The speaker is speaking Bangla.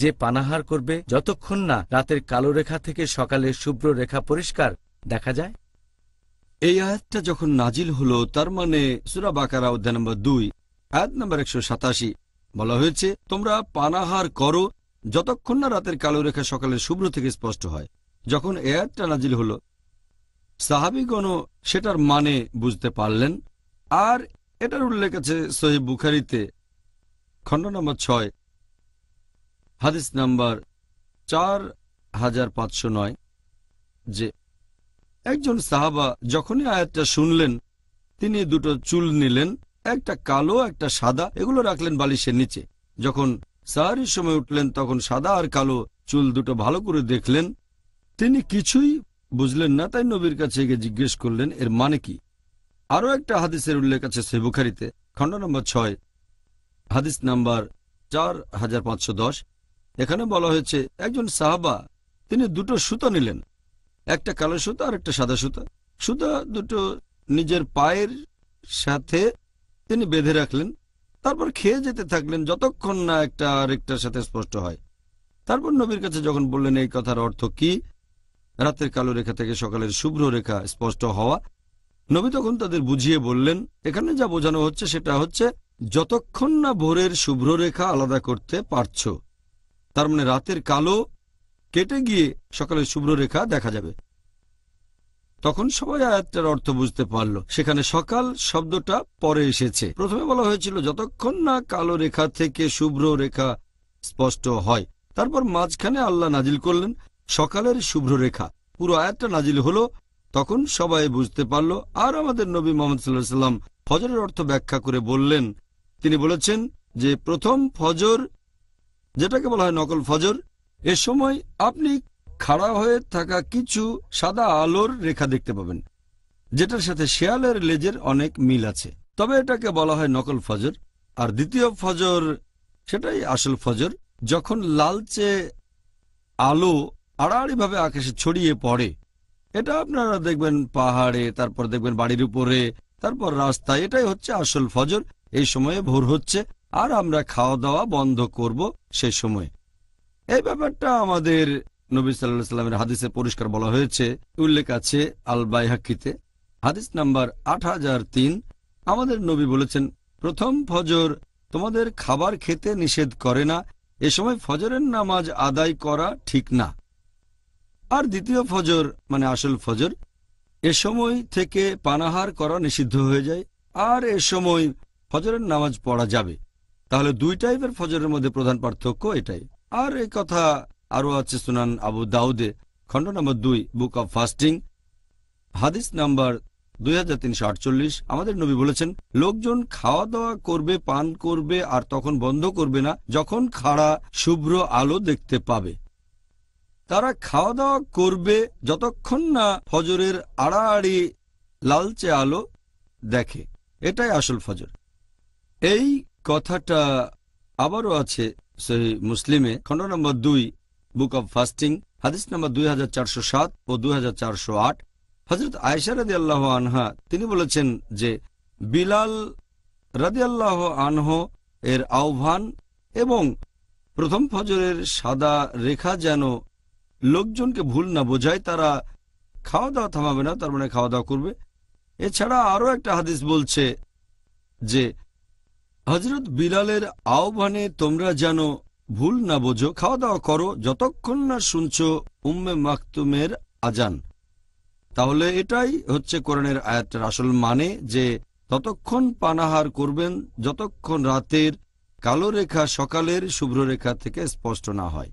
যে পানাহার করবে যতক্ষণ না রাতের কালো রেখা থেকে সকালের শুভ্র রেখা পরিষ্কার দেখা যায় এই আয়াতটা যখন নাজিল হল তার মানে সুরা বাকারা অধ্যায় নম্বর দুই আয়াত নম্বর একশো সাতাশি বলা হয়েছে তোমরা পানাহার করো যতক্ষণ না রাতের কালো রেখা সকালের শুভ্র থেকে স্পষ্ট হয় যখন এ আয়াতটা নাজিল হল সাহাবিগণও সেটার মানে বুঝতে পারলেন আর এটার উল্লেখ আছে সহিব বুখারিতে খণ্ড নম্বর ছয় হাদিস নাম্বার চার হাজার পাঁচশো নয় যে একজন সাহাবা যখনই আয়াতটা শুনলেন তিনি দুটো চুল নিলেন একটা কালো একটা সাদা এগুলো রাখলেন বালিশের নিচে যখন সাহারির সময় উঠলেন তখন সাদা আর কালো চুল দুটো ভালো করে দেখলেন তিনি কিছুই বুঝলেন না তাই নবীর কাছে গিয়ে জিজ্ঞেস করলেন এর মানে কি আরও একটা হাদিসের উল্লেখ আছে সেবুখারিতে খণ্ড নম্বর ছয় হাদিস নাম্বার চার হাজার পাঁচশো দশ এখানে বলা হয়েছে একজন সাহাবা তিনি দুটো সুতো নিলেন একটা কালো সুতো আর একটা সাদা সুতো সুতো দুটো নিজের পায়ের সাথে তিনি বেঁধে রাখলেন তারপর খেয়ে যেতে থাকলেন যতক্ষণ না একটা আরেকটার সাথে স্পষ্ট হয় তারপর নবীর কাছে যখন বললেন এই কথার অর্থ কি রাতের কালো রেখা থেকে সকালের শুভ্র রেখা স্পষ্ট হওয়া নবী তখন তাদের বুঝিয়ে বললেন এখানে যা বোঝানো হচ্ছে সেটা হচ্ছে যতক্ষণ না ভোরের শুভ্র রেখা আলাদা করতে পারছো তার মানে রাতের কালো কেটে গিয়ে সকালের শুভ্র রেখা দেখা যাবে তখন সবাই আয়াতটার অর্থ বুঝতে পারল সেখানে সকাল শব্দটা পরে এসেছে প্রথমে বলা হয়েছিল যতক্ষণ না কালো রেখা থেকে শুভ্র রেখা স্পষ্ট হয় তারপর মাঝখানে আল্লাহ নাজিল করলেন সকালের শুভ্র রেখা পুরো আয়াতটা নাজিল হলো তখন সবাই বুঝতে পারল আর আমাদের নবী মোহাম্মদ সাল্লাহ সাল্লাম ফজরের অর্থ ব্যাখ্যা করে বললেন তিনি বলেছেন যে প্রথম ফজর যেটাকে বলা হয় নকল ফজর এ সময় আপনি খাড়া হয়ে থাকা কিছু সাদা আলোর রেখা দেখতে পাবেন যেটার সাথে শেয়ালের লেজের অনেক মিল আছে তবে এটাকে বলা হয় নকল ফজর আর দ্বিতীয় ফজর সেটাই আসল ফজর যখন লালচে আলো আড়াআড়িভাবে আকাশে ছড়িয়ে পড়ে এটা আপনারা দেখবেন পাহাড়ে তারপর দেখবেন বাড়ির উপরে তারপর রাস্তায় এটাই হচ্ছে আসল ফজর এই সময়ে ভোর হচ্ছে আর আমরা খাওয়া দাওয়া বন্ধ করব সে সময় এই ব্যাপারটা আমাদের নবী সাল্লাহ সাল্লামের হাদিসে পরিষ্কার বলা হয়েছে উল্লেখ আছে আল বাইহাকিতে হাদিস নাম্বার আট হাজার তিন আমাদের নবী বলেছেন প্রথম ফজর তোমাদের খাবার খেতে নিষেধ করে না এ সময় ফজরের নামাজ আদায় করা ঠিক না আর দ্বিতীয় ফজর মানে আসল ফজর এ সময় থেকে পানাহার করা নিষিদ্ধ হয়ে যায় আর এ সময় ফজরের নামাজ পড়া যাবে তাহলে দুই টাইপের ফজরের মধ্যে প্রধান পার্থক্য এটাই আর এই কথা আরও আছে সুনান আবু দাউদে খণ্ড নম্বর দুই বুক অব ফাস্টিং হাদিস নাম্বার দুই আমাদের নবী বলেছেন লোকজন খাওয়া দাওয়া করবে পান করবে আর তখন বন্ধ করবে না যখন খাড়া শুভ্র আলো দেখতে পাবে তারা খাওয়া দাওয়া করবে যতক্ষণ না ফজরের আড়াআড়ি লালচে আলো দেখে এটাই আসল ফজর এই কথাটা আবারও আছে সেই মুসলিমে খণ্ড নম্বর দুই বুক অব ফাস্টিং হাদিস নম্বর দুই ও দুই হজরত আয়সা রাদি আল্লাহ আনহা তিনি বলেছেন যে বিলাল রাদি আল্লাহ আনহ এর আহ্বান এবং প্রথম ফজরের সাদা রেখা যেন লোকজনকে ভুল না বোঝায় তারা খাওয়া দাওয়া থামাবে না তার মানে খাওয়া দাওয়া করবে এছাড়া আরও একটা হাদিস বলছে যে হজরত বিলালের আহ্বানে তোমরা যেন ভুল না বোঝো খাওয়া দাওয়া করো যতক্ষণ না শুনছ উম্মে মাকতুমের আজান তাহলে এটাই হচ্ছে কোরআনের আয়াতের আসল মানে যে ততক্ষণ পানাহার করবেন যতক্ষণ রাতের কালো রেখা সকালের শুভ্র রেখা থেকে স্পষ্ট না হয়